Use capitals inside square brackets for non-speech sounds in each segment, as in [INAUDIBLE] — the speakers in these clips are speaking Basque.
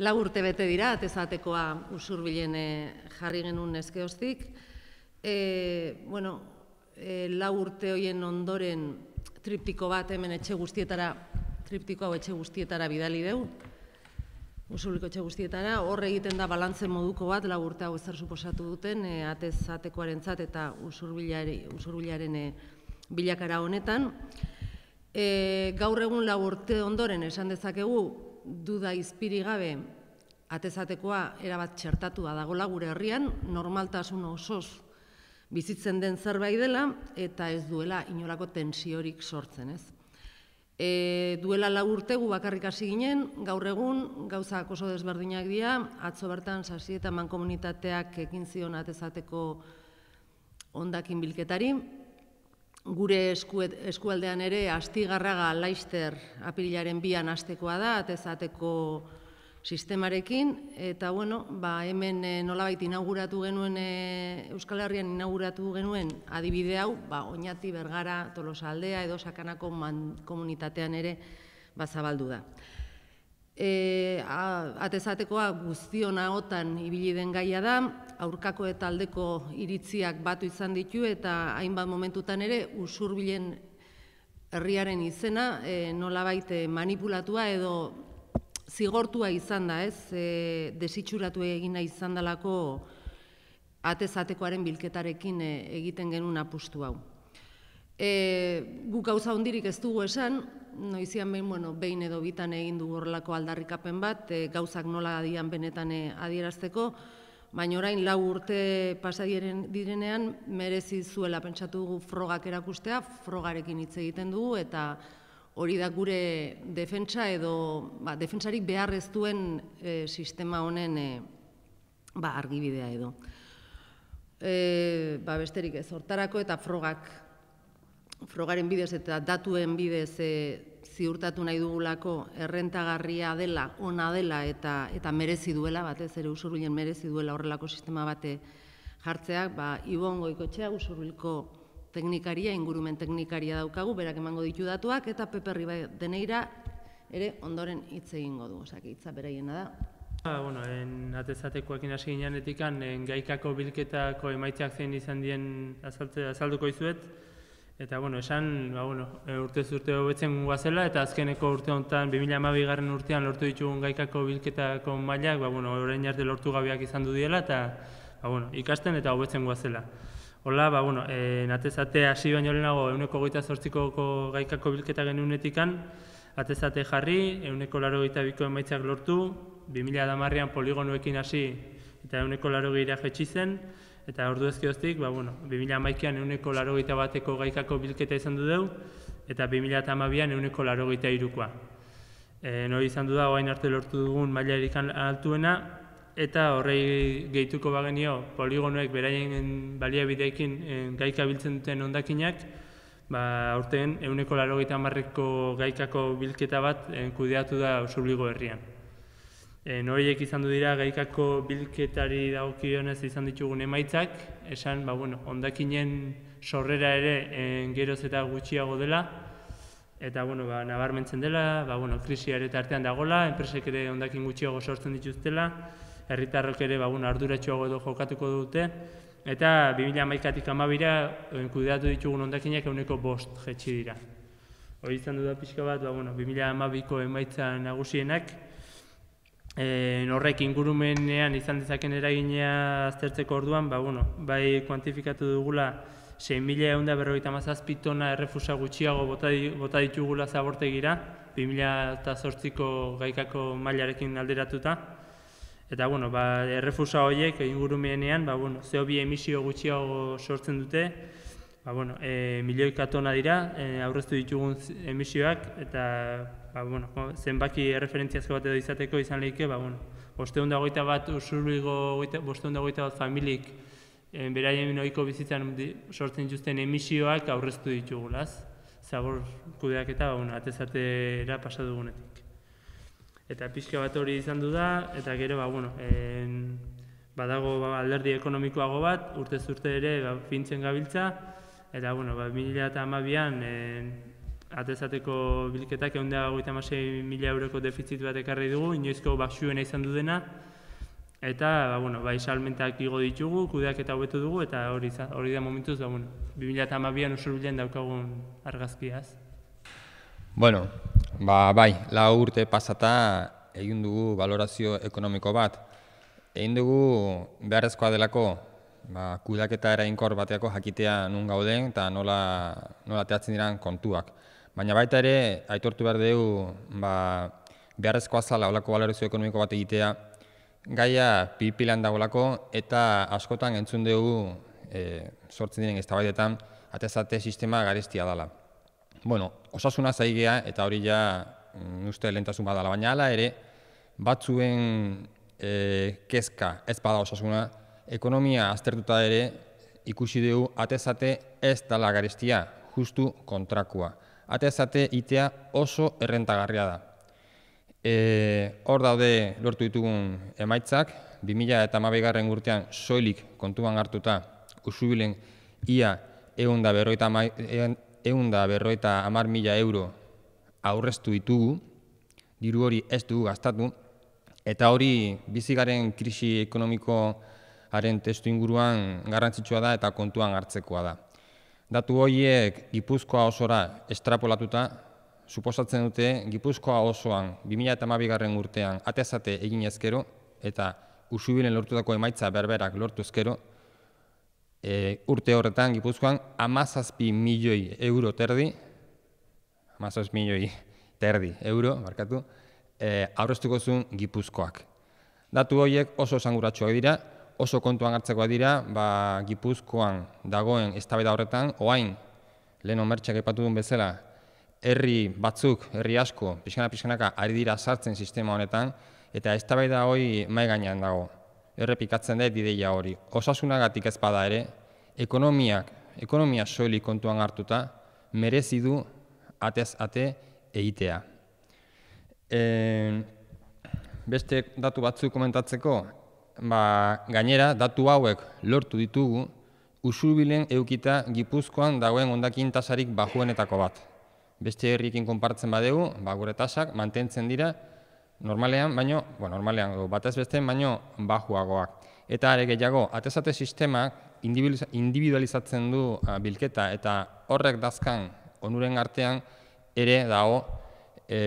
Lau urte bete dira, atezatekoa usurbilen eh, jarri genuen ezkeoztik. E, bueno, e, lau urte hoien ondoren triptiko bat hemen etxe guztietara, triptiko hau etxe guztietara bidali deu, usurbiko etxe guztietara, horre egiten da balantzen moduko bat, lau urte hau ezer suposatu duten, e, atezatekoaren zat eta usurbilaren bilakara honetan. Gaur egun lau urte ondoren esan dezakegu, duda izpiri gabe atezatekoa erabat txertatua dagola gure herrian, normaltasun osoz bizitzen den zerbait dela eta ez duela inolako tensiorik sortzen, ez? E, duela lagurte gu bakarrik hasi ginen, gaur egun gauzak oso desberdinak dira, atzo bertan sasi eta mankomunitateak ekin zion atezateko ondakin bilketari, gure eskualdean ere astigarraga laister apililaren bian astekoa da, atezateko sistemarekin, eta bueno, ba hemen eh, nolabait inauguratu genuen, eh, Euskal Herrian inauguratu genuen adibide hau, ba oinati bergara tolosaldea edo sakanako komunitatean ere bazabaldu da. E, atezatekoa guztion ahotan ibili den gaia da, aurkako eta aldeko iritziak batu izan ditu eta hainbat momentutan ere usurbilen herriaren izena e, nolabait e, manipulatua edo zigortua izan da, ez? E, desitxuratu egina izan dalako atezatekoaren bilketarekin e, egiten genuen apustu hau. E, guk gauza hondirik ez dugu esan, noizian behin, bueno, behin edo bitan egin du horrelako aldarrikapen bat, e, gauzak nola adian benetan e, adierazteko, baina orain lau urte pasadieren direnean merezi zuela pentsatu dugu frogak erakustea, frogarekin hitz egiten dugu eta hori da gure defentsa edo ba, defentsarik behar ez duen e, sistema honen ba, argibidea edo. E, ba, besterik ez, hortarako eta frogak frogaren bidez eta datuen bidez e, ziurtatu nahi dugulako errentagarria dela, ona dela eta eta merezi duela batez ere usurbilen merezi duela horrelako sistema bate jartzeak, ba Ibon Goikotxea usurbilko teknikaria, ingurumen teknikaria daukagu, berak emango ditu datuak eta Peperri bai deneira ere ondoren hitz egingo du, osea, hitza beraiena da. Ba, bueno, en atezatekoekin hasi ginenetikan gaikako bilketako emaitzak zen izan dien azaltze, azalduko izuet, Eta, bueno, esan, ba, bueno, e, urte zurte hobetzen guazela, eta azkeneko urte honetan, 2008 garren urtean lortu ditugun gaikako bilketako mailak, ba, bueno, orain arte lortu gabeak izan du diela, eta, ba, bueno, ikasten eta hobetzen guazela. Hola, ba, bueno, e, natezate hasi baino lehenago, euneko goita zortziko gaikako bilketa genuenetikan, atezate jarri, euneko laro gita biko emaitzak lortu, 2008an poligonuekin hasi, eta euneko laro gira zen, Eta ordu ezkioztik, ba, bueno, 2008an euneko laro bateko gaikako bilketa izan du dugu, eta 2008an euneko laro gita irukoa. E, Noi izan du da, oain arte lortu dugun maila erikan altuena, eta horrei gehituko bagenio poligonoek beraien baliabideekin e, gaika biltzen duten ondakinak, ba, aurten euneko laro gita gaikako bilketa bat e, kudeatu da Zubligo herrian. E, noriek izan du dira gaikako bilketari dagokionez izan ditugun emaitzak, esan, ba, bueno, ondakinen sorrera ere en, eh, geroz eta gutxiago dela, eta bueno, ba, nabarmentzen dela, ba, bueno, krisiare eta artean dagola, enpresek ere ondakin gutxiago sortzen dituztela, herritarrok ere ba, bueno, arduratxoago edo jokatuko dute, eta 2000 maikatik amabira eh, kudeatu ditugun ondakinak euneko bost jetxi dira. Hori izan du pixka bat, ba, bueno, 2000 emaitza nagusienak, e, eh, norrek ingurumenean izan dezaken eraginea aztertzeko orduan, ba, bueno, bai kuantifikatu dugula 6.000 egun da berroita mazazpitona errefusa gutxiago bota, bota ditugula zabortegira, 2008ko gaikako mailarekin alderatuta. Eta, bueno, ba, errefusa horiek ingurumenean, ba, bueno, zeo bi emisio gutxiago sortzen dute, ba, bueno, e, eh, milioika tona dira, e, aurreztu ditugun emisioak, eta ba, bueno, zenbaki erreferentziazko bat edo izateko izan lehike, ba, bueno, boste honda goita bat, usurruigo, boste honda bat familik, e, beraien minoiko bizitzan di, sortzen justen emisioak aurreztu ditugulaz, zabor kudeak eta ba, bueno, atezatera pasadugunetik. Eta pixka bat hori izan du da, eta gero, ba, bueno, en, badago ba, alderdi ekonomikoago bat, urte-zurte ere, ba, gabiltza, Eta, bueno, ba, mila eta amabian, e, eh, atezateko bilketak egon dago mila euroko defizit bat ekarri dugu, inoizko basuen izan dudena, eta, ba, bueno, ba, igo ditugu, kudeak eta hobetu dugu, eta hori, hori da momentuz, da, ba, bueno, bi mila eta amabian usur daukagun argazkiaz. Bueno, ba, bai, la urte pasata egin dugu valorazio ekonomiko bat, egin dugu beharrezkoa delako ba, erainkor bateako jakitea nun gauden eta nola, nola teatzen diran kontuak. Baina baita ere, aitortu behar dugu ba, beharrezkoa zala olako balorezio ekonomiko bat egitea gaia pipilan dagolako eta askotan entzun dugu e, sortzen diren ez da atezate sistema garestia dala. Bueno, osasuna zaigea eta hori ja mm, uste lentasun badala, baina ala ere batzuen e, kezka ez bada osasuna ekonomia aztertuta ere ikusi dugu atezate ez dala garestia, justu kontrakua. Atezate itea oso errentagarria da. E, hor daude lortu ditugun emaitzak, 2000 eta mabegarren urtean soilik kontuan hartuta usubilen ia eunda berroita, ma, eunda mila euro aurreztu ditugu, diru hori ez dugu gastatu, eta hori bizigaren krisi ekonomiko haren testu inguruan garrantzitsua da eta kontuan hartzekoa da. Datu horiek Gipuzkoa osora estrapolatuta, suposatzen dute Gipuzkoa osoan 2008 urtean atezate egin ezkero eta usubilen lortutako emaitza berberak lortu ezkero, e, urte horretan Gipuzkoan amazazpi milioi euro terdi, amazazpi milioi terdi euro, markatu, e, aurreztuko zuen Gipuzkoak. Datu horiek oso esanguratsuak dira, oso kontuan hartzekoa dira, ba, Gipuzkoan dagoen eztabaida horretan, oain, lehen omertxak aipatu duen bezala, herri batzuk, herri asko, pizkana pizkanaka, ari dira sartzen sistema honetan, eta eztabaida hori mai gainean dago. Errepikatzen da ideia hori. Osasunagatik ez bada ere, ekonomiak, ekonomia soili kontuan hartuta, merezi du atez ate egitea. E, beste datu batzuk komentatzeko, ba, gainera, datu hauek lortu ditugu, usurbilen eukita Gipuzkoan dagoen ondakin tasarik bajuenetako bat. Beste herriekin konpartzen badegu, ba, gure tasak mantentzen dira, normalean, baino, bueno, normalean, batez beste, baino, bajuagoak. Eta are gehiago, atezate sistemak individualizatzen du bilketa eta horrek dazkan onuren artean ere dago e,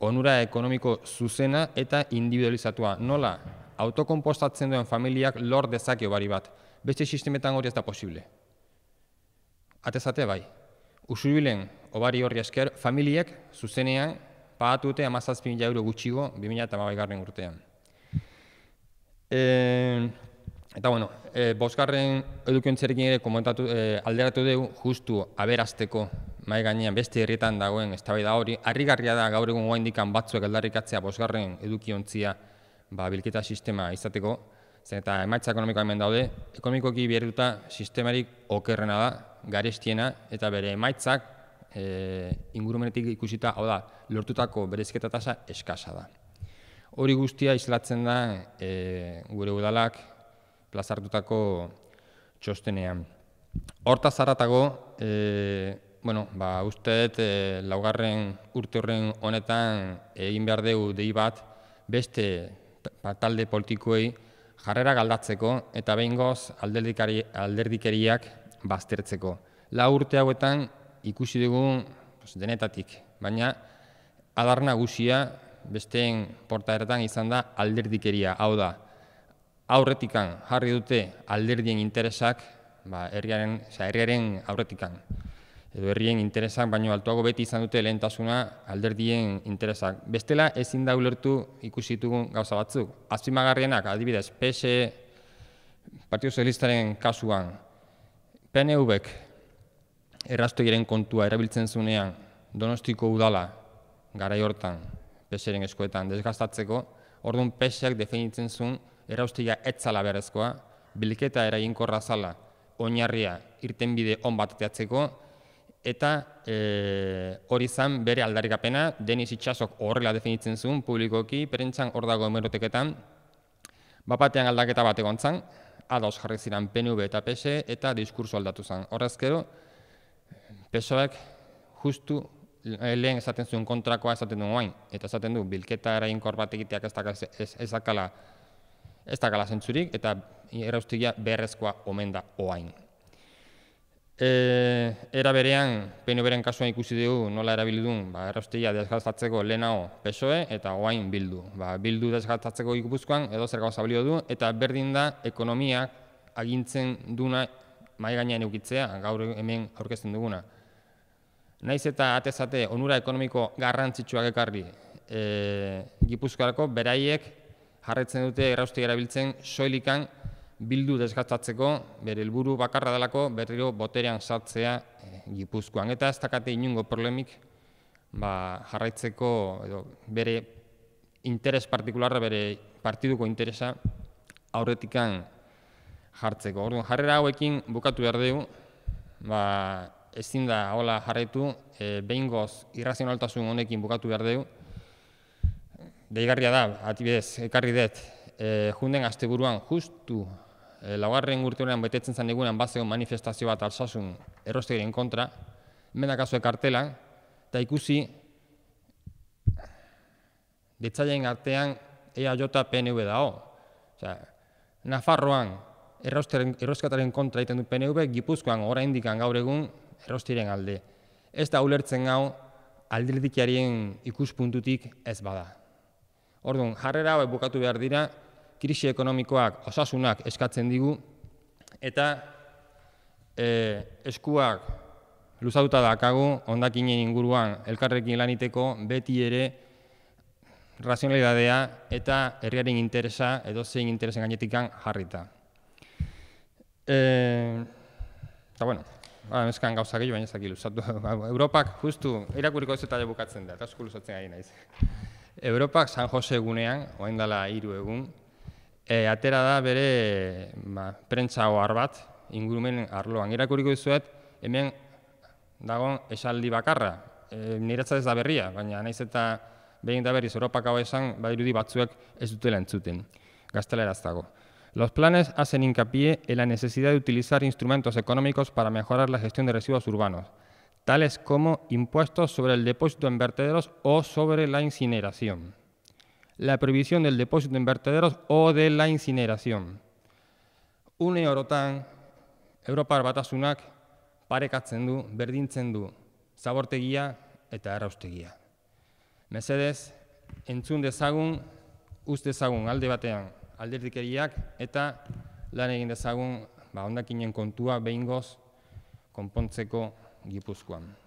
onura ekonomiko zuzena eta individualizatua. Nola? Autokompostatzen duen familiak lor dezake obari bat. Beste sistemetan hori ez da posible. Atezate bai, usurbilen obari horri esker, familiek zuzenean pagatute amazazpin jauro gutxigo 2008 garren urtean. E, eta bueno, e, bosgarren edukiontzerekin ere e, alderatu dugu justu aberazteko mai gainean beste herrietan dagoen eztabaida hori harrigarria da gaur egun gaindikan batzuek aldarrikatzea bosgarren edukiontzia ba, bilketa sistema izateko, zen eta emaitza ekonomikoa hemen daude, ekonomikoki biherduta sistemarik okerrena da, garestiena, eta bere emaitzak e, ingurumenetik ikusita, hau da, lortutako berezketa tasa eskasa da. Hori guztia islatzen da e, gure udalak plazartutako txostenean. Horta zaratago, e, bueno, ba, uste e, laugarren urte horren honetan egin behar dugu dei bat beste talde politikoei jarrera galdatzeko eta behingoz alderdikeriak baztertzeko. La urte hauetan ikusi dugu denetatik, baina adar nagusia besteen portaeretan izan da alderdikeria. Hau da, aurretikan jarri dute alderdien interesak, ba, herriaren aurretikan edo herrien interesak baino altuago beti izan dute lehentasuna alderdien interesak. Bestela ezin da ulertu ikusi ditugun gauza batzuk. Azpimagarrienak adibidez PS e, Partido Socialistaren kasuan PNVek errastoiren kontua erabiltzen zunean Donostiko udala garai hortan PSren eskoetan desgastatzeko, ordun PSak definitzen zuen erraustia etzala berezkoa, bilketa eraginkorra zala oinarria irtenbide on bat teatzeko, eta e, hori izan bere aldarikapena, deniz Itxasok horrela definitzen zuen publikoki, perentzan hor dago emeroteketan, bapatean aldaketa bat egon zan, ados jarri ziren PNV eta PSE eta diskurso aldatu zan. Horrezkero, PSOek justu eh, lehen esaten zuen kontrakoa esaten duen oain, eta esaten du bilketa erainkor bat egiteak ez dakala, ez, ez zentzurik, eta erraustigia beharrezkoa omen da oain. E, era berean, peinu beren kasuan ikusi dugu nola erabildun, ba, erraustia desgastatzeko lehenago PSOE eta oain bildu. Ba, bildu desgastatzeko ikupuzkoan edo zer gauza du eta berdin da ekonomia agintzen duna mai gainean eukitzea, gaur hemen aurkezten duguna. Naiz eta atezate onura ekonomiko garrantzitsuak ekarri e, Gipuzkoarako beraiek jarretzen dute erraustia erabiltzen soilikan bildu desgatzatzeko, bere helburu bakarra dalako, berriro boterean sartzea eh, Gipuzkoan. Eta ez dakate inungo problemik ba, jarraitzeko edo, bere interes partikularra, bere partiduko interesa aurretikan jartzeko. Orduan, jarrera hauekin bukatu behar dugu, ba, ezin da hola jarretu, e, eh, behin goz irrazionaltasun honekin bukatu behar dugu. Deigarria da, atibidez, ekarri dut, e, junden asteburuan justu Eh, laugarren urtean betetzen zen egunan bat manifestazio bat alzasun errostegiren kontra, hemen dakazue kartela, eta ikusi detzaien artean EAJ PNV dao. Osea, Nafarroan errostegiren kontra egiten du PNV, Gipuzkoan orain dikan gaur egun errostegiren alde. Ez da ulertzen gau alderdikiarien ikuspuntutik ez bada. Orduan, jarrera hau bukatu behar dira, krisi ekonomikoak osasunak eskatzen digu, eta e, eskuak luzauta dakagu, ondakinen inguruan elkarrekin laniteko beti ere razionalidadea eta herriaren interesa edo zein interesen gainetikan jarrita. E, eta bueno, Ba, neskan gauza gehiago, baina ez dakilu. [LAUGHS] Ba, Europak, justu, irakuriko ez eta bukatzen da, eta luzatzen ari naiz. Europak San Jose egunean, oain hiru egun, e, atera da bere ba, prentsa ohar bat ingurumen arloan. Irakuriko dizuet hemen dagon esaldi bakarra. E, eh, niretzat ez da berria, baina naiz eta behin da berriz Europakago esan badirudi batzuek ez dutela entzuten. Los planes hacen hincapié en la necesidad de utilizar instrumentos económicos para mejorar la gestión de residuos urbanos, tales como impuestos sobre el depósito en vertederos o sobre la incineración. la prohibición del depósito en vertederos o de la incineración. Une orotan, Europar batasunak parekatzen du, berdintzen du, zabortegia eta erraustegia. Mesedez, entzun dezagun, uste dezagun alde batean alderdikeriak eta lan egin dezagun ba, ondakinen kontua behingoz konpontzeko gipuzkoan.